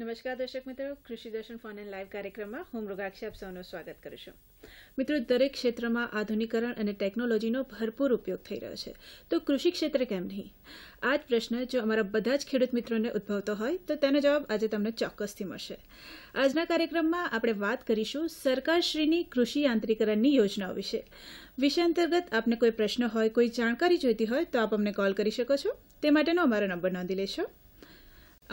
નમસ્કાર દર્શક મિત્રો કૃષિ દર્શન ફોન એન્ડ લાઈવ કાર્યક્રમમાં હું મૃગાક્ષી આપ સૌનું સ્વાગત કરું છું મિત્રો દરેક ક્ષેત્રમાં આધુનિકરણ અને ટેકનોલોજીનો ભરપૂર ઉપયોગ થઈ રહ્યો છે તો કૃષિ ક્ષેત્ર કેમ નહીં આ જ પ્રશ્ન જો અમારા બધા જ ખેડૂત મિત્રોને ઉદ્ભવતો હોય તો તેનો જવાબ આજે તમને ચોક્કસથી મળશે આજના કાર્યક્રમમાં આપણે વાત કરીશું સરકારશ્રીની કૃષિ યાંત્રીકરણની યોજનાઓ વિશે વિષય અંતર્ગત આપને કોઈ પ્રશ્ન હોય કોઈ જાણકારી જોઈતી હોય તો આપ અમને કોલ કરી શકો છો તે માટેનો અમારો નંબર નોંધી લેશો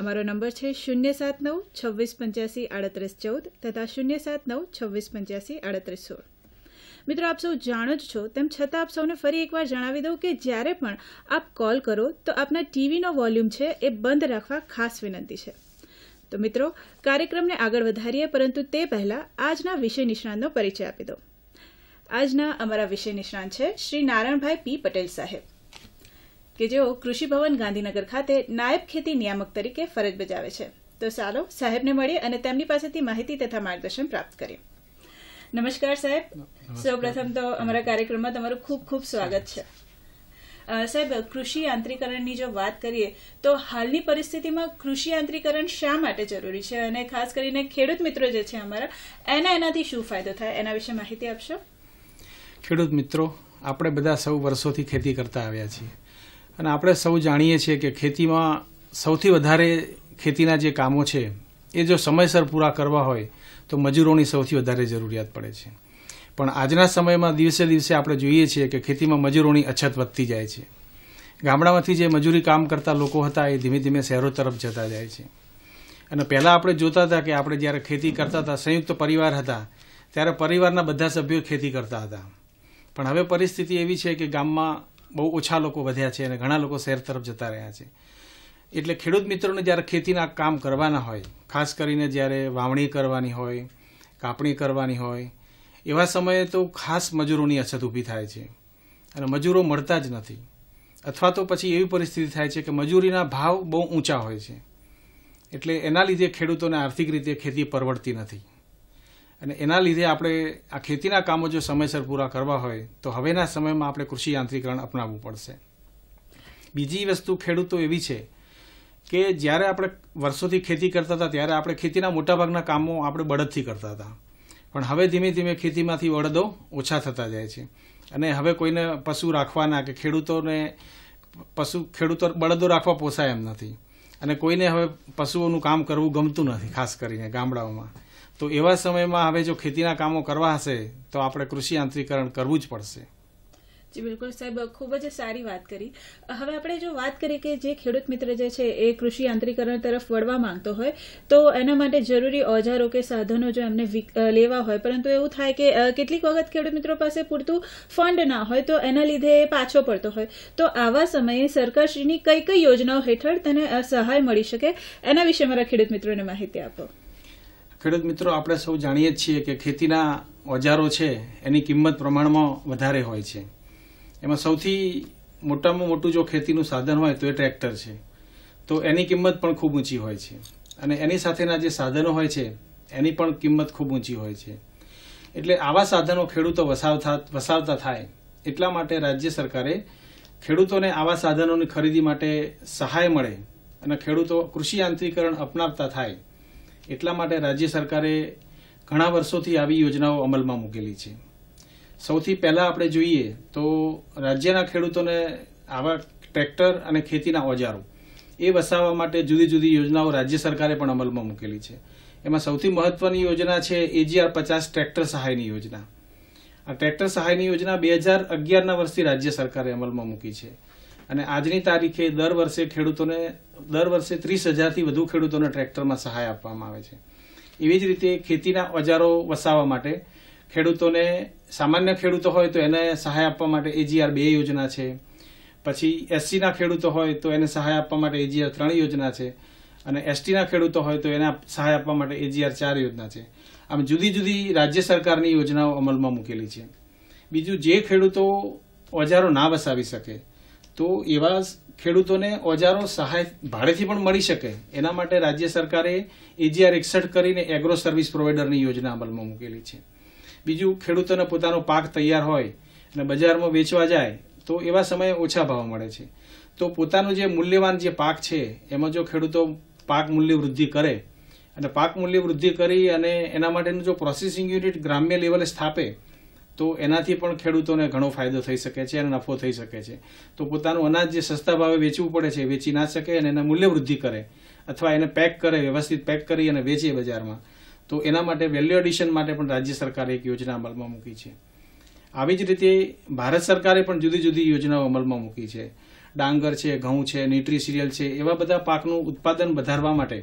અમારો નંબર છે શૂન્ય સાત નવ છવ્વીસ પંચ્યાસી આડત્રીસ ચૌદ તથા શૂન્ય સાત નવ છવ્વીસ પંચ્યાસી આડત્રીસ સોળ મિત્રો આપ સૌ જાણો જ છો તેમ છતાં આપ સૌને ફરી એકવાર જણાવી દઉં કે જ્યારે પણ આપ કોલ કરો તો આપના ટીવીનો વોલ્યુમ છે એ બંધ રાખવા ખાસ વિનંતી છે તો મિત્રો કાર્યક્રમને આગળ વધારીએ પરંતુ તે પહેલાં આજના વિષય નિષ્ણાંતનો પરિચય આપી દો આજના અમારા વિષય નિષ્ણાંત છે શ્રી નારાયણભાઈ પી પટેલ સાહેબ કે જેઓ કૃષિ ભવન ગાંધીનગર ખાતે નાયબ ખેતી નિયામક તરીકે ફરજ બજાવે છે તો ચાલો સાહેબને મળીએ અને તેમની પાસેથી માહિતી તથા માર્ગદર્શન પ્રાપ્ત કરીએ નમસ્કાર સાહેબ સૌપ્રથમ તો અમારા કાર્યક્રમમાં તમારું ખૂબ ખૂબ સ્વાગત છે સાહેબ કૃષિ યાંત્રિકરણની જો વાત કરીએ તો હાલની પરિસ્થિતિમાં કૃષિ યાંત્રિકરણ શા માટે જરૂરી છે અને ખાસ કરીને ખેડૂત મિત્રો જે છે અમારા એના એનાથી શું ફાયદો થાય એના વિશે માહિતી આપશો ખેડૂત મિત્રો આપણે બધા સૌ વર્ષોથી ખેતી કરતા આવ્યા છીએ અને આપણે સૌ જાણીએ છીએ કે ખેતીમાં સૌથી વધારે ખેતીના જે કામો છે એ જો સમયસર પૂરા કરવા હોય તો મજૂરોની સૌથી વધારે જરૂરિયાત પડે છે પણ આજના સમયમાં દિવસે દિવસે આપણે જોઈએ છીએ કે ખેતીમાં મજૂરોની અછત વધતી જાય છે ગામડામાંથી જે મજૂરી કામ કરતા લોકો હતા એ ધીમે ધીમે શહેરો તરફ જતા જાય છે અને પહેલાં આપણે જોતા હતા કે આપણે જ્યારે ખેતી કરતા હતા સંયુક્ત પરિવાર હતા ત્યારે પરિવારના બધા સભ્યો ખેતી કરતા હતા પણ હવે પરિસ્થિતિ એવી છે કે ગામમાં બહુ ઓછા લોકો વધ્યા છે અને ઘણા લોકો શહેર તરફ જતા રહ્યા છે એટલે ખેડૂત મિત્રોને જ્યારે ખેતીના કામ કરવાના હોય ખાસ કરીને જ્યારે વાવણી કરવાની હોય કાપણી કરવાની હોય એવા સમયે તો ખાસ મજૂરોની અછત ઊભી થાય છે અને મજૂરો મળતા જ નથી અથવા તો પછી એવી પરિસ્થિતિ થાય છે કે મજૂરીના ભાવ બહુ ઊંચા હોય છે એટલે એના લીધે ખેડૂતોને આર્થિક રીતે ખેતી પરવડતી નથી અને એના લીધે આપણે આ ખેતીના કામો જો સમયસર પૂરા કરવા હોય તો હવેના સમયમાં આપણે કૃષિ યાંત્રીકરણ અપનાવવું પડશે બીજી વસ્તુ ખેડૂતો એવી છે કે જ્યારે આપણે વર્ષોથી ખેતી કરતા હતા ત્યારે આપણે ખેતીના મોટાભાગના કામો આપણે બળદથી કરતા હતા પણ હવે ધીમે ધીમે ખેતીમાંથી બળદો ઓછા થતા જાય છે અને હવે કોઈને પશુ રાખવાના કે ખેડૂતોને પશુ ખેડૂતો બળદો રાખવા પોસાય એમ નથી અને કોઈને હવે પશુઓનું કામ કરવું ગમતું નથી ખાસ કરીને ગામડાઓમાં તો એવા સમયમાં હવે જો ખેતીના કામો કરવા હશે તો આપણે કૃષિ યાંત્રીકરણ કરવું જ પડશે જી બિલકુલ સાહેબ ખૂબ જ સારી વાત કરી હવે આપણે જો વાત કરીએ કે જે ખેડૂત મિત્ર જે છે એ કૃષિ યાંત્રીકરણ તરફ વળવા માંગતો હોય તો એના માટે જરૂરી ઓજારો કે સાધનો જો એમને લેવા હોય પરંતુ એવું થાય કે કેટલીક વખત ખેડૂત મિત્રો પાસે પૂરતું ફંડ ના હોય તો એના લીધે એ પાછો પડતો હોય તો આવા સમયે સરકારશ્રીની કઈ કઈ યોજનાઓ હેઠળ તેને સહાય મળી શકે એના વિશે મારા ખેડૂત મિત્રોને માહિતી આપો ખેડૂત મિત્રો આપણે સૌ જાણીએ છીએ કે ખેતીના ઓજારો છે એની કિંમત પ્રમાણમાં વધારે હોય છે એમાં સૌથી મોટામાં મોટું જો ખેતીનું સાધન હોય તો એ ટ્રેક્ટર છે તો એની કિંમત પણ ખૂબ ઊંચી હોય છે અને એની સાથેના જે સાધનો હોય છે એની પણ કિંમત ખૂબ ઊંચી હોય છે એટલે આવા સાધનો ખેડૂતો વસાવતા વસાવતા થાય એટલા માટે રાજ્ય સરકારે ખેડૂતોને આવા સાધનોની ખરીદી માટે સહાય મળે અને ખેડૂતો કૃષિ યાંત્રીકરણ અપનાવતા થાય એટલા માટે રાજ્ય સરકારે ઘણા વર્ષોથી આવી યોજનાઓ અમલમાં મૂકેલી છે સૌથી પહેલાં આપણે જોઈએ તો રાજ્યના ખેડૂતોને આવા ટ્રેક્ટર અને ખેતીના ઓજારો એ વસાવવા માટે જુદી જુદી યોજનાઓ રાજ્ય સરકારે પણ અમલમાં મૂકેલી છે એમાં સૌથી મહત્વની યોજના છે એજીઆર પચાસ ટ્રેક્ટર સહાયની યોજના આ ટ્રેક્ટર સહાયની યોજના બે હજાર અગિયારના વર્ષથી રાજ્ય સરકારે અમલમાં મૂકી છે અને આજની તારીખે દર વર્ષે ખેડૂતોને દર વર્ષે ત્રીસ હજારથી વધુ ખેડૂતોને ટ્રેક્ટરમાં સહાય આપવામાં આવે છે એવી જ રીતે ખેતીના ઓજારો વસાવવા માટે ખેડૂતોને સામાન્ય ખેડૂતો હોય તો એને સહાય આપવા માટે એજીઆર બે યોજના છે પછી એસસીના ખેડૂતો હોય તો એને સહાય આપવા માટે એજીઆર ત્રણ યોજના છે અને એસટીના ખેડૂતો હોય તો એને સહાય આપવા માટે એજીઆર ચાર યોજના છે આમ જુદી જુદી રાજ્ય સરકારની યોજનાઓ અમલમાં મૂકેલી છે બીજું જે ખેડૂતો ઓજારો ના વસાવી શકે તો એવા ખેડૂતોને ઓજારો સહાય ભાડેથી પણ મળી શકે એના માટે રાજ્ય સરકારે એજીઆર એકસઠ કરીને એગ્રો સર્વિસ પ્રોવાઈડરની યોજના અમલમાં મૂકેલી છે બીજું ખેડૂતોને પોતાનો પાક તૈયાર હોય અને બજારમાં વેચવા જાય તો એવા સમયે ઓછા ભાવ મળે છે તો પોતાનો જે મૂલ્યવાન જે પાક છે એમાં જો ખેડૂતો પાક મૂલ્ય વૃદ્ધિ કરે અને પાક મૂલ્ય વૃદ્ધિ કરી અને એના માટેનું જો પ્રોસેસિંગ યુનિટ ગ્રામ્ય લેવલે સ્થાપે તો એનાથી પણ ખેડૂતોને ઘણો ફાયદો થઈ શકે છે અને નફો થઈ શકે છે તો પોતાનું અનાજ જે સસ્તા ભાવે વેચવું પડે છે વેચી ના શકે અને એના મૂલ્ય વૃદ્ધિ કરે અથવા એને પેક કરે વ્યવસ્થિત પેક કરી અને વેચે બજારમાં તો એના માટે વેલ્યુ એડિશન માટે પણ રાજ્ય સરકારે એક યોજના અમલમાં મૂકી છે આવી જ રીતે ભારત સરકારે પણ જુદી જુદી યોજનાઓ અમલમાં મૂકી છે ડાંગર છે ઘઉં છે ન્યુટ્રી સિરિયલ છે એવા બધા પાકનું ઉત્પાદન વધારવા માટે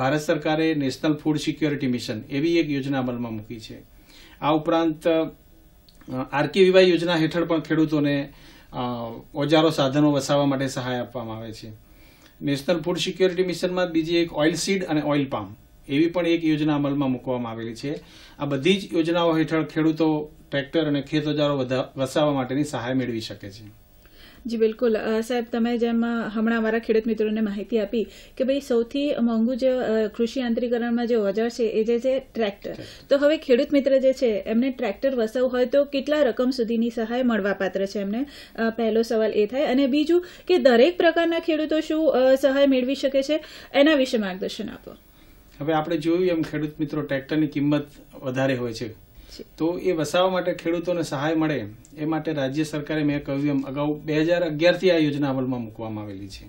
ભારત સરકારે નેશનલ ફૂડ સિક્યોરિટી મિશન એવી એક યોજના અમલમાં મૂકી છે આ ઉપરાંત આરકે વિવાહ યોજના હેઠળ પણ ખેડૂતોને ઓજારો સાધનો વસાવવા માટે સહાય આપવામાં આવે છે નેશનલ ફૂડ સિક્યોરિટી મિશનમાં બીજી એક ઓઇલ સીડ અને ઓઇલ પામ એવી પણ એક યોજના અમલમાં મૂકવામાં આવેલી છે આ બધી જ યોજનાઓ હેઠળ ખેડૂતો ટ્રેક્ટર અને ખેત ઓજારો વસાવવા માટેની સહાય મેળવી શકે છે જી બિલકુલ સાહેબ તમે જેમ હમણાં અમારા ખેડૂત મિત્રોને માહિતી આપી કે ભાઈ સૌથી મોંઘું જે કૃષિ યાંત્રિકરણમાં જે ઓજાર છે એ જે છે ટ્રેક્ટર તો હવે ખેડૂત મિત્ર જે છે એમને ટ્રેક્ટર વસાવવું હોય તો કેટલા રકમ સુધીની સહાય મળવાપાત્ર છે એમને પહેલો સવાલ એ થાય અને બીજું કે દરેક પ્રકારના ખેડૂતો શું સહાય મેળવી શકે છે એના વિશે માર્ગદર્શન આપો હવે આપણે જોયું એમ ખેડૂત મિત્રો ટ્રેક્ટરની કિંમત વધારે હોય છે તો એ વસાવા માટે ખેડૂતોને સહાય મળે એ માટે રાજ્ય સરકારે મેં કહ્યું એમ અગાઉ બે હજાર અગિયારથી આ યોજના અમલમાં મૂકવામાં આવેલી છે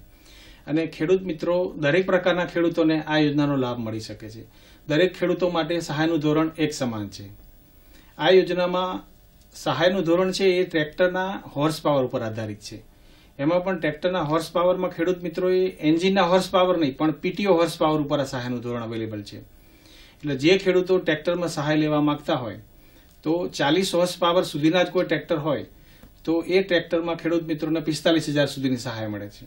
અને ખેડૂત મિત્રો દરેક પ્રકારના ખેડૂતોને આ યોજનાનો લાભ મળી શકે છે દરેક ખેડૂતો માટે સહાયનું ધોરણ એક સમાન છે આ યોજનામાં સહાયનું ધોરણ છે એ ટ્રેક્ટરના હોર્સ પાવર ઉપર આધારિત છે એમાં પણ ટ્રેક્ટરના હોર્સ પાવરમાં ખેડૂત મિત્રોએ એન્જિનના હોર્સ પાવર નહીં પણ પીટીઓ હોર્સ પાવર ઉપર આ સહાયનું ધોરણ અવેલેબલ છે એટલે જે ખેડૂતો ટ્રેક્ટરમાં સહાય લેવા માંગતા હોય તો ચાલીસ હોર્સ પાવર સુધીના જ કોઈ ટ્રેક્ટર હોય તો એ ટ્રેક્ટરમાં ખેડૂત મિત્રોને પિસ્તાલીસ હજાર સુધીની સહાય મળે છે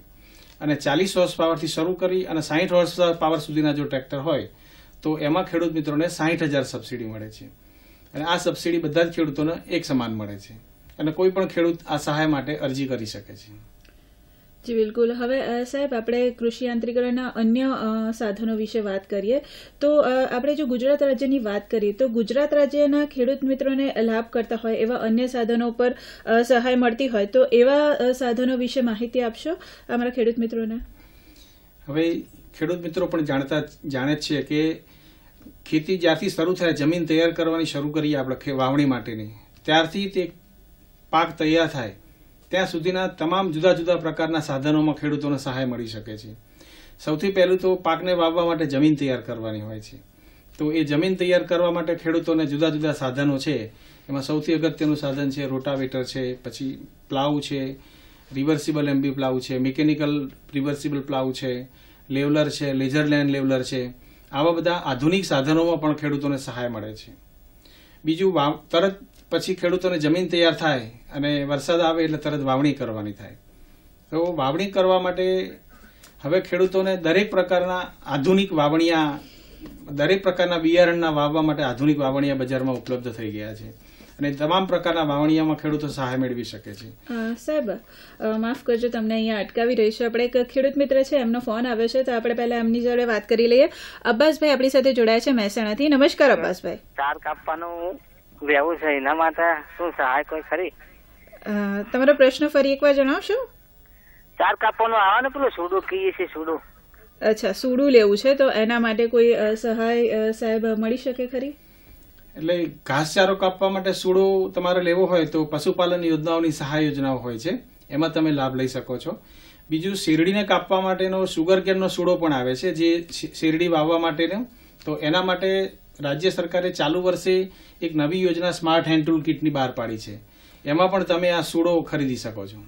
અને ચાલીસ હોર્સ પાવરથી શરૂ કરી અને સાહીઠ હોર્સ પાવર સુધીના જો ટ્રેક્ટર હોય તો એમાં ખેડૂત મિત્રોને સાહીઠ હજાર સબસિડી મળે છે અને આ સબસીડી બધા જ ખેડૂતોને એક સમાન મળે છે અને કોઈ પણ ખેડૂત આ સહાય માટે અરજી કરી શકે છે જી બિલકુલ હવે સાહેબ આપણે કૃષિ યાંત્રિકરણના અન્ય સાધનો વિશે વાત કરીએ તો આપણે જો ગુજરાત રાજ્યની વાત કરીએ તો ગુજરાત રાજ્યના ખેડૂત મિત્રોને લાભ કરતા હોય એવા અન્ય સાધનો પર સહાય મળતી હોય તો એવા સાધનો વિશે માહિતી આપશો અમારા ખેડૂત મિત્રોને હવે ખેડૂત મિત્રો પણ જાણતા જાણે છે કે ખેતી જ્યારથી શરૂ થાય જમીન તૈયાર કરવાની શરૂ કરીએ આપણે વાવણી માટેની ત્યારથી તે પાક તૈયાર થાય ત્યાં સુધીના તમામ જુદા જુદા પ્રકારના સાધનોમાં ખેડૂતોને સહાય મળી શકે છે સૌથી પહેલું તો પાકને વાવવા માટે જમીન તૈયાર કરવાની હોય છે તો એ જમીન તૈયાર કરવા માટે ખેડૂતોને જુદા જુદા સાધનો છે એમાં સૌથી અગત્યનું સાધન છે રોટાવેટર છે પછી પ્લાવ છે રિવર્સિબલ એમબી પ્લાવ છે મિકેનિકલ રિવર્સિબલ પ્લાવ છે લેવલર છે લેઝર લેન્ડ લેવલર છે આવા બધા આધુનિક સાધનોમાં પણ ખેડૂતોને સહાય મળે છે બીજું તરત પછી ખેડૂતોને જમીન તૈયાર થાય અને વરસાદ આવે એટલે તરત વાવણી કરવાની થાય તો વાવણી કરવા માટે હવે ખેડૂતોને દરેક પ્રકારના આધુનિક વાવણિયા દરેક પ્રકારના બિયારણના વાવવા માટે આધુનિક વાવણિયા બજારમાં ઉપલબ્ધ થઈ ગયા છે અને તમામ પ્રકારના વાવણીયામાં ખેડૂતો સહાય મેળવી શકે છે સાહેબ માફ કરજો તમને અહીંયા અટકાવી રહીશું આપણે એક ખેડૂત મિત્ર છે એમનો ફોન આવ્યો છે તો આપણે પહેલા એમની જોડે વાત કરી લઈએ અબ્બાસભાઈ આપણી સાથે જોડાયા છે મહેસાણાથી નમસ્કાર અબ્બાસભાઈ તાર કાપવાનું વ્યવું છે એના માટે શું સહાય કોઈ ખરી તમારો પ્રશ્ન ફરી એકવાર જણાવશો ચાર કાપવાનું આવે ને પેલું સુડું કહીએ છીએ સુડું અચ્છા સુડું લેવું છે તો એના માટે કોઈ સહાય સાહેબ મળી શકે ખરી એટલે ઘાસચારો કાપવા માટે સુડું તમારે લેવો હોય તો પશુપાલન યોજનાઓની સહાય યોજનાઓ હોય છે એમાં તમે લાભ લઈ શકો છો બીજું શેરડીને કાપવા માટેનો સુગર કેરનો સૂડો પણ આવે છે જે શેરડી વાવવા માટેનો તો એના માટે રાજ્ય સરકારે ચાલુ વર્ષે એક નવી યોજના સ્માર્ટ હેન્ડ ટૂલ કિટની બહાર પાડી છે એમાં પણ તમે આ સૂડો ખરીદી શકો છો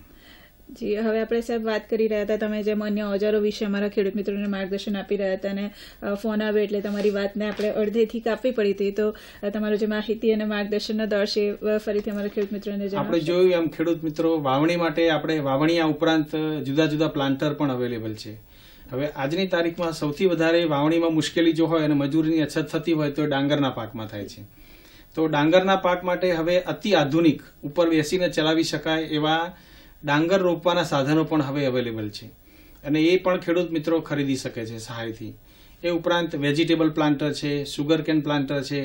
જી હવે આપણે સાહેબ વાત કરી રહ્યા હતા તમે જેમ અન્ય ઓજારો વિશે અમારા ખેડૂત મિત્રોને માર્ગદર્શન આપી રહ્યા હતા અને ફોન આવે એટલે તમારી વાતને આપણે અડધેથી કાપવી પડી હતી તો તમારો જે માહિતી અને માર્ગદર્શનનો દર છે ફરીથી અમારા ખેડૂત મિત્રોને આપણે જોયું એમ ખેડૂત મિત્રો વાવણી માટે આપણે વાવણી આ ઉપરાંત જુદા જુદા પ્લાન્ટર પણ અવેલેબલ છે હવે આજની તારીખમાં સૌથી વધારે વાવણીમાં મુશ્કેલી જો હોય અને મજૂરીની અછત થતી હોય તો ડાંગરના પાકમાં થાય છે તો ડાંગરના પાક માટે હવે અતિ આધુનિક ઉપર બેસીને ચલાવી શકાય એવા ડાંગર રોપવાના સાધનો પણ હવે અવેલેબલ છે અને એ પણ ખેડૂત મિત્રો ખરીદી શકે છે સહાયથી એ ઉપરાંત વેજીટેબલ પ્લાન્ટર છે સુગર કેન પ્લાન્ટર છે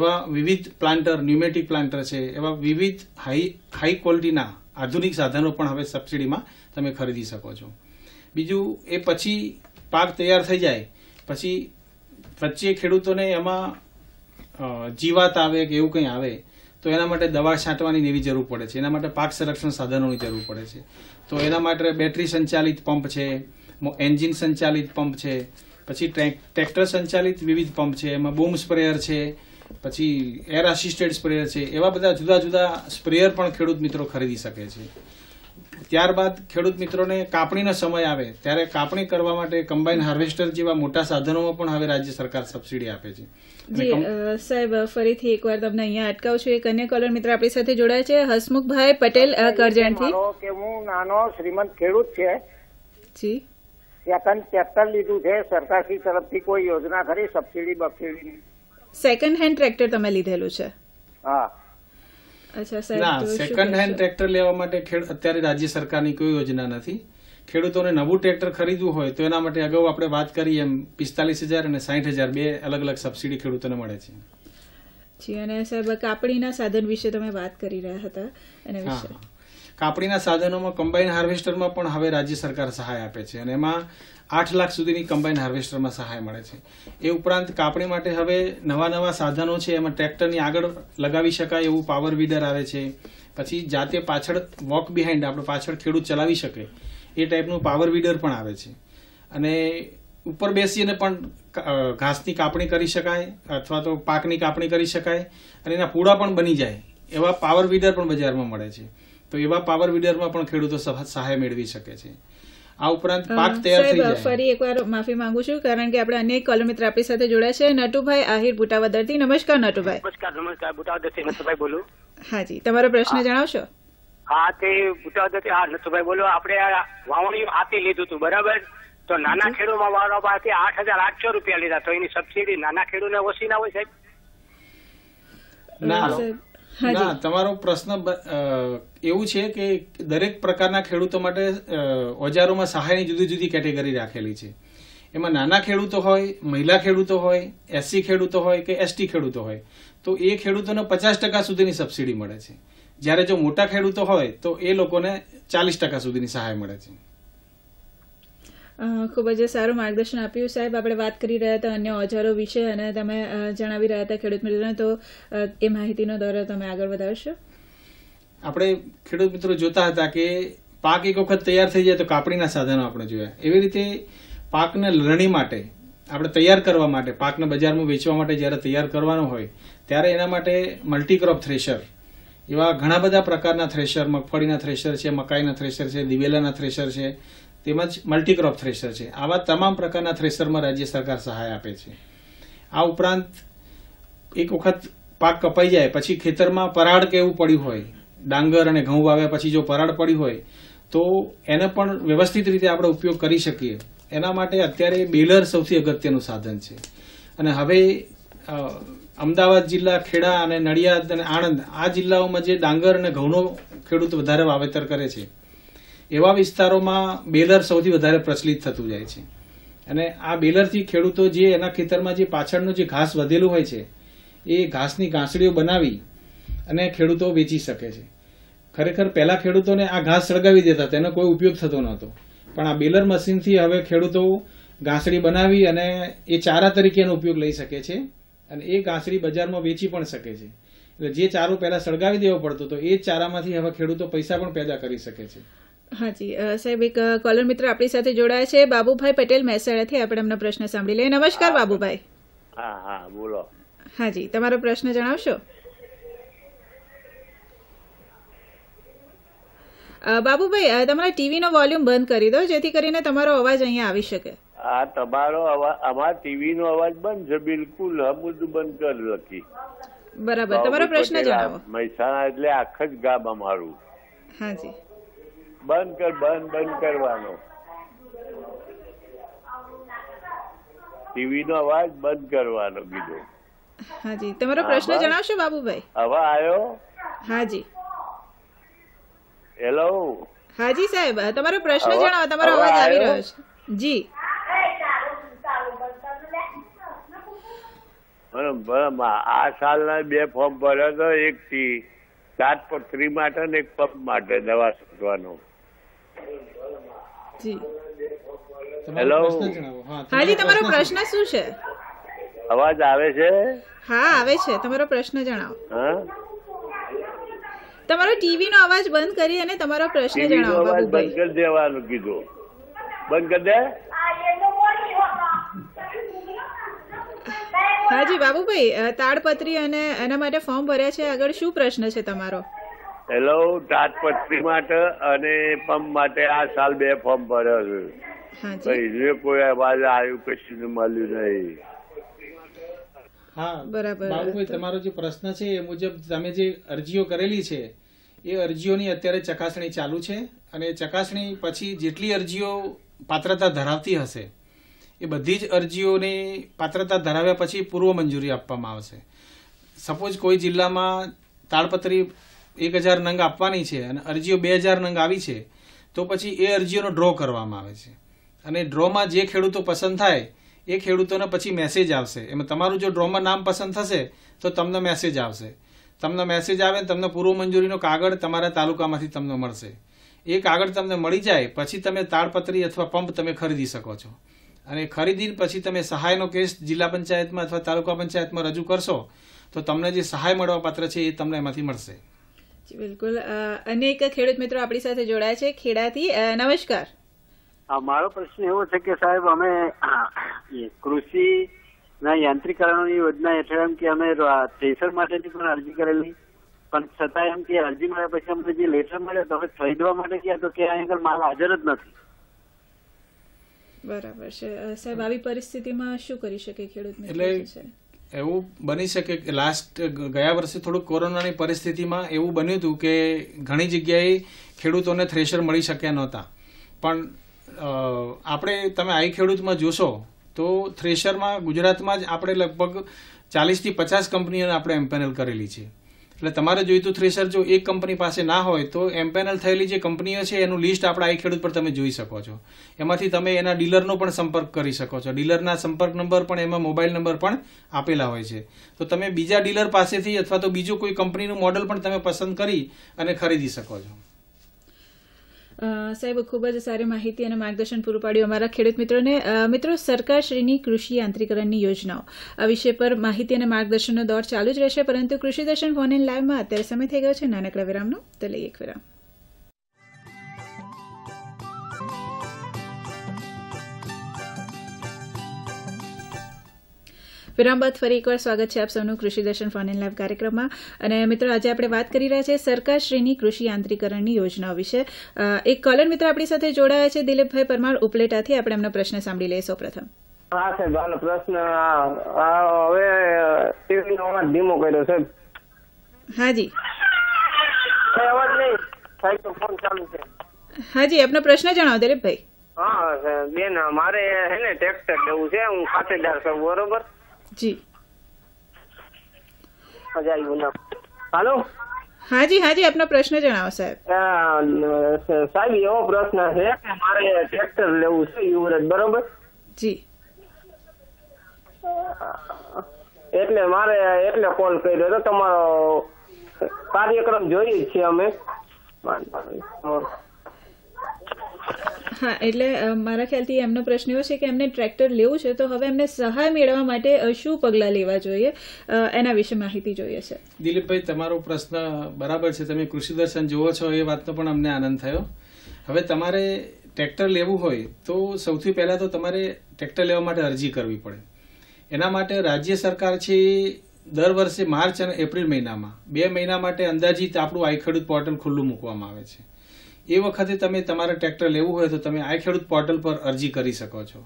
એવા વિવિધ પ્લાન્ટર ન્યુમેટિક પ્લાન્ટર છે એવા વિવિધ હાઈ હાઈ ક્વોલિટીના આધુનિક સાધનો પણ હવે સબસિડીમાં તમે ખરીદી શકો છો બીજું એ પછી પાક તૈયાર થઈ જાય પછી વચ્ચે ખેડૂતોને એમાં જીવાત આવે કે એવું કંઈ આવે તો એના માટે દવા છાંટવાની એવી જરૂર પડે છે એના માટે પાક સંરક્ષણ સાધનોની જરૂર પડે છે તો એના માટે બેટરી સંચાલિત પંપ છે એન્જિન સંચાલિત પંપ છે પછી ટ્રેક્ટર સંચાલિત વિવિધ પંપ છે એમાં બૂમ સ્પ્રેયર છે પછી એર આસિસ્ટેડ સ્પ્રેયર છે એવા બધા જુદા જુદા સ્પ્રેયર પણ ખેડૂત મિત્રો ખરીદી શકે છે ત્યારબાદ ખેડૂત મિત્રોને કાપણીનો સમય આવે ત્યારે કાપણી કરવા માટે કમ્બાઈન હાર્વેસ્ટર જેવા મોટા સાધનોમાં પણ હવે રાજ્ય સરકાર સબસિડી આપે છે જી સાહેબ ફરીથી એકવાર તમને અહીંયા અટકાવ છું એક અન્ય કોલર મિત્ર આપણી સાથે જોડાય છે હસમુખભાઈ પટેલ કરજણથી કે હું નાનો શ્રીમંત ખેડૂત છે જી સેકન્ડ ટ્રેક્ટર લીધું છે સરકારશ્રી તરફથી કોઈ યોજના ખરી સબસિડી બબસિડીની સેકન્ડ હેન્ડ ટ્રેક્ટર તમે લીધેલું છે હા ના સેકન્ડ હેન્ડ ટ્રેક્ટર લેવા માટે અત્યારે રાજ્ય સરકારની કોઈ યોજના નથી ખેડૂતોને નવું ટ્રેક્ટર ખરીદવું હોય તો એના માટે અગાઉ આપણે વાત કરી એમ પિસ્તાલીસ હજાર અને સાહીઠ હજાર બે અલગ અલગ સબસિડી ખેડૂતોને મળે છે અને સાહેબ કાપડીના સાધન વિશે તમે વાત કરી રહ્યા હતા એના વિશે કાપણીના સાધનોમાં કમ્બાઇન હાર્વેસ્ટરમાં પણ હવે રાજ્ય સરકાર સહાય આપે છે અને એમાં આઠ લાખ સુધીની કમ્બાઇન હાર્વેસ્ટરમાં સહાય મળે છે એ ઉપરાંત કાપણી માટે હવે નવા નવા સાધનો છે એમાં ટ્રેક્ટરની આગળ લગાવી શકાય એવું પાવર વીડર આવે છે પછી જાતે પાછળ વોક બિહાઇન્ડ આપણે પાછળ ખેડૂત ચલાવી શકે એ ટાઈપનું પાવર વીડર પણ આવે છે અને ઉપર બેસીને પણ ઘાસની કાપણી કરી શકાય અથવા તો પાકની કાપણી કરી શકાય અને એના પૂળા પણ બની જાય એવા પાવર વીડર પણ બજારમાં મળે છે તો એવા પાવર વીડરમાં પણ ખેડૂતો સહાય મેળવી શકે છે આ ઉપરાંત પાક તૈયાર થઈ જાય ફરી એકવાર માફી માંગુ છું કારણ કે આપણે અનેક કોલર મિત્ર આપણી સાથે જોડાયા છે નટુભાઈ આહિર બુટાવદરથી નમસ્કાર નટુભાઈ નમસ્કાર નમસ્કાર બુટાવદરથી નટુભાઈ બોલું હાજી તમારો પ્રશ્ન જણાવશો હા તે બુટાવદરથી હા નટુભાઈ બોલો આપણે વાવણી આપી લીધું હતું બરાબર તો નાના ખેડૂમાં વાવવા પાસે આઠ હજાર આઠસો રૂપિયા લીધા તો એની સબસિડી નાના ખેડૂને ઓછી ના હોય સાહેબ ના ના તમારો પ્રશ્ન એવું છે કે દરેક પ્રકારના ખેડૂતો માટે ઓજારોમાં સહાયની જુદી જુદી કેટેગરી રાખેલી છે એમાં નાના ખેડૂતો હોય મહિલા ખેડૂતો હોય એસસી ખેડૂતો હોય કે એસટી ખેડૂતો હોય તો એ ખેડૂતોને પચાસ ટકા સુધીની સબસીડી મળે છે જ્યારે જો મોટા ખેડૂતો હોય તો એ લોકોને ચાલીસ ટકા સુધીની સહાય મળે છે ખૂબ જ સારું માર્ગદર્શન આપ્યું સાહેબ આપણે વાત કરી રહ્યા હતા અન્ય ઓજારો વિશે અને તમે જણાવી રહ્યા હતા ખેડૂત મિત્રોને તો એ માહિતીનો દોરો તમે આગળ વધારશો આપણે ખેડૂત મિત્રો જોતા હતા કે પાક એક વખત તૈયાર થઈ જાય તો કાપણીના સાધનો આપણે જોયા એવી રીતે પાકને લણણી માટે આપણે તૈયાર કરવા માટે પાકને બજારમાં વેચવા માટે જ્યારે તૈયાર કરવાનો હોય ત્યારે એના માટે મલ્ટીક્રોપ થ્રેશર એવા ઘણા બધા પ્રકારના થ્રેશર મગફળીના થ્રેશર છે મકાઈના થ્રેશર છે દિવેલાના થ્રેશર છે તેમજ મલ્ટીક્રોપ થ્રેસર છે આવા તમામ પ્રકારના થ્રેસરમાં રાજ્ય સરકાર સહાય આપે છે આ ઉપરાંત એક વખત પાક કપાઈ જાય પછી ખેતરમાં પરાળ કેવું પડ્યું હોય ડાંગર અને ઘઉં વાવ્યા પછી જો પરાળ પડી હોય તો એને પણ વ્યવસ્થિત રીતે આપણે ઉપયોગ કરી શકીએ એના માટે અત્યારે બેલર સૌથી અગત્યનું સાધન છે અને હવે અમદાવાદ જિલ્લા ખેડા અને નડિયાદ અને આણંદ આ જિલ્લાઓમાં જે ડાંગર અને ઘઉંનો ખેડૂત વધારે વાવેતર કરે છે એવા વિસ્તારોમાં બેલર સૌથી વધારે પ્રચલિત થતું જાય છે અને આ બેલરથી ખેડૂતો જે એના ખેતરમાં જે પાછળનું જે ઘાસ વધેલું હોય છે એ ઘાસની ઘાસડીઓ બનાવી અને ખેડૂતો વેચી શકે છે ખરેખર પહેલાં ખેડૂતોને આ ઘાસ સળગાવી દેતા તેનો કોઈ ઉપયોગ થતો નહોતો પણ આ બેલર મશીનથી હવે ખેડૂતો ઘાસડી બનાવી અને એ ચારા તરીકે એનો ઉપયોગ લઈ શકે છે અને એ ઘાસડી બજારમાં વેચી પણ શકે છે એટલે જે ચારો પહેલાં સળગાવી દેવો પડતો હતો એ ચારામાંથી હવે ખેડૂતો પૈસા પણ પેદા કરી શકે છે હાજી સાહેબ એક કોલર મિત્ર આપણી સાથે જોડાયા છે બાબુભાઈ પટેલ મહેસાણાથી આપણે એમનો પ્રશ્ન સાંભળી લઈએ નમસ્કાર બાબુભાઈ હા હા બોલો હાજી તમારો પ્રશ્ન જણાવશો બાબુભાઈ તમારા ટીવીનો વોલ્યુમ બંધ કરી દો જેથી કરીને તમારો અવાજ અહીંયા આવી શકે આ તમારો અમારા ટીવીનો અવાજ બંધ છે બિલકુલ બધું બંધ કરી લખી બરાબર તમારો પ્રશ્ન જણાવો મહેસાણા એટલે આખા જ ગામ અમારું હાજી બંધ કર બંધ બંધ કરવાનો ટીવી નો અવાજ બંધ કરવાનો બીજો હાજી તમારો પ્રશ્ન જણાવશો બાબુભાઈ હવે આવ્યો હાજી હેલો હાજી સાહેબ તમારો પ્રશ્ન જણાવો તમારો અવાજ આવી રહ્યો છે જી આ સાલના બે ફોર્મ ભર્યો હતો એક સાત થ્રી માટે ને એક પંપ માટે દવા શોધવાનો જી હેલો હાજી તમારો પ્રશ્ન શું છે અવાજ આવે છે હા આવે છે તમારો પ્રશ્ન જણાવો તમારો ટીવી નો અવાજ બંધ કરી અને તમારો પ્રશ્ન જણાવો અવાજ બંધ કરી દેવાનું કીધું બંધ કરી દે હાજી બાબુભાઈ તાડપત્રી અને એના માટે ફોર્મ ભર્યા છે આગળ શું પ્રશ્ન છે તમારો હેલો તાજપત્રી માટે અને પંપ માટે આ સાલ બે ફોર્મ ભર્યા છે કોઈ અવાજ આવ્યું કશું મળ્યું નહીં હા બરાબર તમારો જે પ્રશ્ન છે એ મુજબ તમે જે અરજીઓ કરેલી છે એ અરજીઓની અત્યારે ચકાસણી ચાલુ છે અને ચકાસણી પછી જેટલી અરજીઓ પાત્રતા ધરાવતી હશે એ બધી જ અરજીઓની પાત્રતા ધરાવ્યા પછી પૂર્વ મંજૂરી આપવામાં આવશે સપોઝ કોઈ જિલ્લામાં તાડપત્રી એક હજાર નંગ આપવાની છે અને અરજીઓ બે હજાર નંગ આવી છે તો પછી એ અરજીઓનો ડ્રો કરવામાં આવે છે અને ડ્રોમાં જે ખેડૂતો પસંદ થાય એ ખેડૂતોને પછી મેસેજ આવશે એમાં તમારું જો ડ્રોમાં નામ પસંદ થશે તો તમને મેસેજ આવશે તમને મેસેજ આવે તમને પૂર્વ મંજૂરીનો કાગળ તમારા તાલુકામાંથી તમને મળશે એ કાગળ તમને મળી જાય પછી તમે તાળપત્રી અથવા પંપ તમે ખરીદી શકો છો અને ખરીદીને પછી તમે સહાયનો કેસ જિલ્લા પંચાયતમાં અથવા તાલુકા પંચાયતમાં રજૂ કરશો તો તમને જે સહાય મળવા પાત્ર છે એ તમને એમાંથી મળશે બિલકુલ અને એક ખેડૂત મિત્રો આપણી સાથે જોડાયા છે ખેડાથી નમસ્કાર મારો પ્રશ્ન એવો છે કે સાહેબ અમે કૃષિ ના યાંત્રિકરણની યોજના હેઠળ એમ કે અમે થ્રેસર માટેની પણ અરજી કરેલી પણ છતાં એમ કે અરજી મળ્યા પછી અમને જે લેટર મળ્યો તો અમે ખરીદવા માટે ગયા તો કે આગળ માલ હાજર જ નથી બરાબર છે સાહેબ આવી પરિસ્થિતિમાં શું કરી શકે ખેડૂત એટલે એવું બની શકે કે લાસ્ટ ગયા વર્ષે થોડુંક કોરોનાની પરિસ્થિતિમાં એવું બન્યું હતું કે ઘણી જગ્યાએ ખેડૂતોને થ્રેશર મળી શક્યા નહોતા પણ આપણે તમે આઈ ખેડૂતમાં જોશો તો થ્રેશરમાં ગુજરાતમાં જ આપણે લગભગ ચાલીસથી પચાસ કંપનીઓને આપણે એમ્પેનલ કરેલી છે એટલે તમારે જોઈતું થ્રેસર જો એક કંપની પાસે ના હોય તો એમ્પેનલ થયેલી જે કંપનીઓ છે એનું લિસ્ટ આપણા આઈ ખેડૂત પર તમે જોઈ શકો છો એમાંથી તમે એના ડીલરનો પણ સંપર્ક કરી શકો છો ડીલરના સંપર્ક નંબર પણ એમાં મોબાઈલ નંબર પણ આપેલા હોય છે તો તમે બીજા ડીલર પાસેથી અથવા તો બીજું કોઈ કંપનીનું મોડલ પણ તમે પસંદ કરી અને ખરીદી શકો છો સાહેબ ખૂબ જ સારી માહિતી અને માર્ગદર્શન પૂરું પાડ્યું અમારા ખેડૂત મિત્રોને મિત્રો સરકારશ્રીની કૃષિ યાંત્રિકરણની યોજનાઓ આ વિષય પર માહિતી અને માર્ગદર્શનનો દોર ચાલુ જ રહેશે પરંતુ કૃષિ દર્શન ફોન ઇન લાઈવમાં અત્યારે સમય થઈ ગયો છે નાનકડા વિરામનો તો લઈએ એક વિરામ વિરામ ફરી એકવાર સ્વાગત છે આપ સૌનું કૃષિ દર્શન ફોન એન્ડ લાઈવ કાર્યક્રમમાં અને મિત્રો આજે આપણે વાત કરી રહ્યા છે સરકારશ્રીની કૃષિ યાંત્રીકરણની યોજના વિશે એક કોલર મિત્ર આપણી સાથે જોડાયા છે દિલીપભાઈ પરમાર ઉપલેટાથી આપણે એમનો પ્રશ્ન સાંભળી લઈએ સૌપ્રથમ હા સાહેબ આનો પ્રશ્ન હવે ધીમો કર્યો સાહેબ હાજી અવાજ નહીં સાહેબ ફોન ચાલુ છે હાજી આપનો પ્રશ્ન જણાવો દિલીપભાઈ હા બેન મારે હે ને ટ્રેક્ટર લેવું છે હું ખાતેદાર છું બરોબર જી મજા આવી બોલો હાલો હાજી આપનો પ્રશ્ન જણાવો સાહેબ સાહેબ એવો પ્રશ્ન છે કે મારે ટ્રેક્ટર લેવું છે યુવરેજ બરોબર જી એટલે મારે એટલે કોલ કર્યો હતો તમારો કાર્યક્રમ જોઈએ છીએ અમે હા એટલે મારા ખ્યાલથી એમનો પ્રશ્ન એવો છે કે એમને ટ્રેક્ટર લેવું છે તો હવે એમને સહાય મેળવવા માટે શું પગલાં લેવા જોઈએ એના વિશે માહિતી જોઈએ છે દિલીપભાઈ તમારો પ્રશ્ન બરાબર છે તમે કૃષિ દર્શન જુઓ છો એ વાતનો પણ અમને આનંદ થયો હવે તમારે ટ્રેક્ટર લેવું હોય તો સૌથી પહેલાં તો તમારે ટ્રેક્ટર લેવા માટે અરજી કરવી પડે એના માટે રાજ્ય સરકાર છે દર વર્ષે માર્ચ અને એપ્રિલ મહિનામાં બે મહિના માટે અંદાજિત આપણું આઈ પોર્ટલ ખુલ્લું મૂકવામાં આવે છે એ વખતે તમે તમારે ટ્રેક્ટર લેવું હોય તો તમે આ ખેડૂત પોર્ટલ પર અરજી કરી શકો છો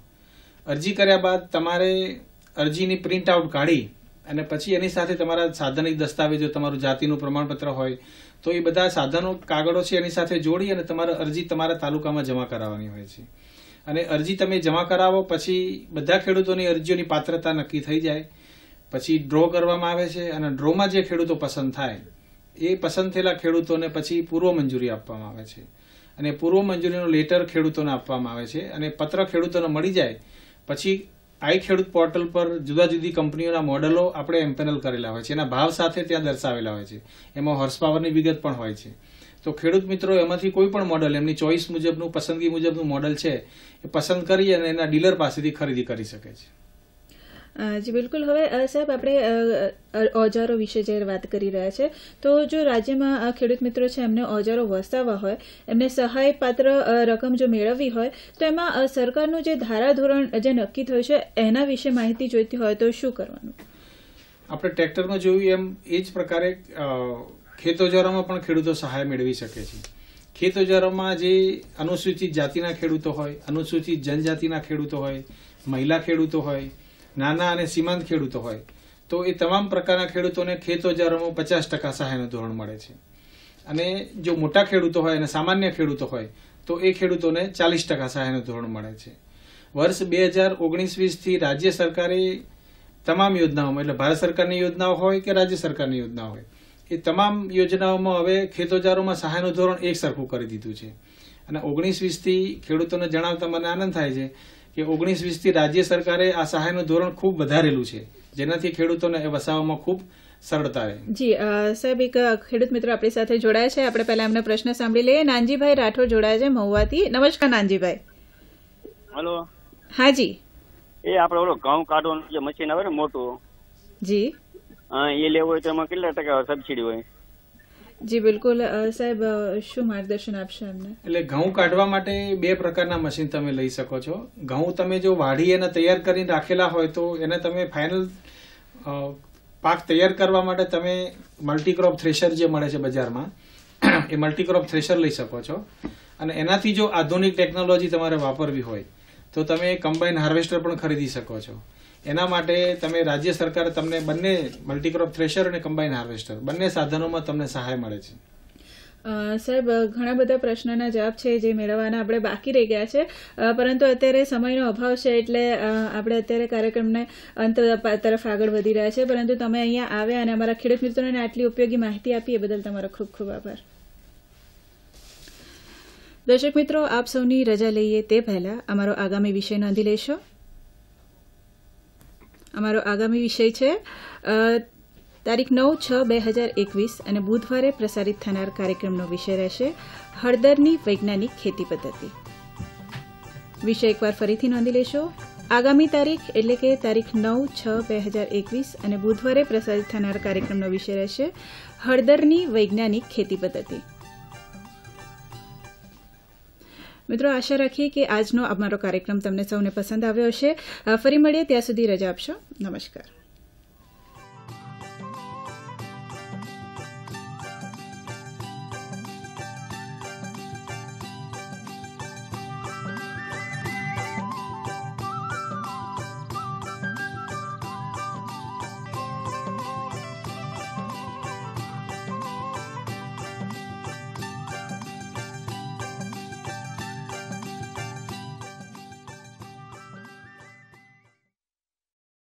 અરજી કર્યા બાદ તમારે અરજીની પ્રિન્ટ આઉટ કાઢી અને પછી એની સાથે તમારા સાધનિક દસ્તાવેજો તમારું જાતિનું પ્રમાણપત્ર હોય તો એ બધા સાધનો કાગળો છે એની સાથે જોડી અને તમારા અરજી તમારા તાલુકામાં જમા કરાવવાની હોય છે અને અરજી તમે જમા કરાવો પછી બધા ખેડૂતોની અરજીઓની પાત્રતા નક્કી થઈ જાય પછી ડ્રો કરવામાં આવે છે અને ડ્રોમાં જે ખેડૂતો પસંદ થાય એ પસંદ થયેલા ખેડૂતોને પછી પૂર્વ મંજૂરી આપવામાં આવે છે અને પૂર્વ મંજૂરીનો લેટર ખેડૂતોને આપવામાં આવે છે અને પત્ર ખેડૂતોને મળી જાય પછી આઈ ખેડૂત પોર્ટલ પર જુદા જુદી કંપનીઓના મોડલો આપણે એમ્પેનલ કરેલા હોય છે એના ભાવ સાથે ત્યાં દર્શાવેલા હોય છે એમાં હોર્સ પાવરની વિગત પણ હોય છે તો ખેડૂત મિત્રો એમાંથી કોઈ પણ મોડલ એમની ચોઇસ મુજબનું પસંદગી મુજબનું મોડલ છે એ પસંદ કરી અને એના ડીલર પાસેથી ખરીદી કરી શકે છે જી બિલકુલ હવે સાહેબ આપણે ઓજારો વિશે જે વાત કરી રહ્યા છે તો જો રાજ્યમાં ખેડૂત મિત્રો છે એમને ઓજારો વસાવવા હોય એમને સહાય પાત્ર રકમ જો મેળવવી હોય તો એમાં સરકારનું જે ધારાધોરણ જે નક્કી થયું છે એના વિશે માહિતી જોઈતી હોય તો શું કરવાનું આપણે ટ્રેક્ટરમાં જોયું એમ એ જ પ્રકારે ખેતઓજારોમાં પણ ખેડૂતો સહાય મેળવી શકે છે ખેતઓજારોમાં જે અનુસૂચિત જાતિના ખેડૂતો હોય અનુસૂચિત જનજાતિના ખેડૂતો હોય મહિલા ખેડૂતો હોય નાના અને સીમાંત ખેડૂતો હોય તો એ તમામ પ્રકારના ખેડૂતોને ખેત ઓજારોમાં પચાસ ટકા સહાયનું ધોરણ મળે છે અને જો મોટા ખેડૂતો હોય અને સામાન્ય ખેડૂતો હોય તો એ ખેડૂતોને ચાલીસ ટકા સહાયનું ધોરણ મળે છે વર્ષ બે હજાર ઓગણીસ વીસથી રાજ્ય સરકારે તમામ યોજનાઓમાં એટલે ભારત સરકારની યોજનાઓ હોય કે રાજ્ય સરકારની યોજના હોય એ તમામ યોજનાઓમાં હવે ખેતોજારોમાં સહાયનું ધોરણ એક સરખું કરી દીધું છે અને ઓગણીસ વીસથી ખેડૂતોને જણાવતા મને આનંદ થાય છે કે ઓગણીસ વીસથી રાજ્ય સરકારે આ સહાયનું ધોરણ ખૂબ વધારેલું છે જેનાથી ખેડૂતોને વસાવવામાં ખૂબ સરળતા રહે જી સાહેબ એક ખેડૂત મિત્ર આપણી સાથે જોડાયા છે આપણે પહેલા એમને પ્રશ્ન સાંભળી લઈએ નાનજીભાઈ રાઠોડ જોડાયા છે મહુવાથી નમસ્કાર નાનજીભાઈ હલો જી એ આપણે ઓલો ઘઉં કાઢવાનું જે મશીન આવે ને મોટું જી એ લેવું હોય તો એમાં કેટલા ટકા સબસિડી હોય જી બિલકુલ સાહેબ શું માર્ગદર્શન આપશે અમને એટલે ઘઉં કાઢવા માટે બે પ્રકારના મશીન તમે લઈ શકો છો ઘઉં તમે જો વાઢી એને તૈયાર કરીને રાખેલા હોય તો એને તમે ફાઇનલ પાક તૈયાર કરવા માટે તમે મલ્ટીક્રોપ થ્રેશર જે મળે છે બજારમાં એ મલ્ટીક્રોપ થ્રેશર લઈ શકો છો અને એનાથી જો આધુનિક ટેકનોલોજી તમારે વાપરવી હોય તો તમે કમ્બાઇન હાર્વેસ્ટર પણ ખરીદી શકો છો એના માટે તમે રાજ્ય સરકાર તમને બંને મલ્ટીક્રોપ થ્રેશર અને કમ્બાઇન હાર્વેસ્ટર બંને સાધનોમાં તમને સહાય મળે છે સાહેબ ઘણા બધા પ્રશ્નોના જવાબ છે જે મેળવવાના આપણે બાકી રહી ગયા છે પરંતુ અત્યારે સમયનો અભાવ છે એટલે આપણે અત્યારે કાર્યક્રમને અંત તરફ આગળ વધી રહ્યા છે પરંતુ તમે અહીંયા આવ્યા અને અમારા ખેડૂત મિત્રોને આટલી ઉપયોગી માહિતી આપી એ બદલ તમારો ખૂબ ખૂબ આભાર દર્શક મિત્રો આપ સૌની રજા લઈએ તે પહેલાં અમારો આગામી વિષય નોંધી લેશો અમારો આગામી વિષય છે તારીખ નવ છ બે હજાર એકવીસ અને બુધવારે પ્રસારિત થનાર કાર્યક્રમનો વિષય રહેશે હળદરની વૈજ્ઞાનિક ખેતી પદ્ધતિ વિષય એકવાર ફરીથી નોંધી લેશો આગામી તારીખ એટલે કે તારીખ નવ છ બે હજાર એકવીસ અને બુધવારે પ્રસારિત થનાર કાર્યક્રમનો વિષય રહેશે હળદરની વૈજ્ઞાનિક ખેતી પદ્ધતિ મિત્રો આશા રાખીએ કે આજનો અમારો કાર્યક્રમ તમને સૌને પસંદ આવ્યો હશે ફરી મળીએ ત્યાં સુધી રજા આપશો નમસ્કાર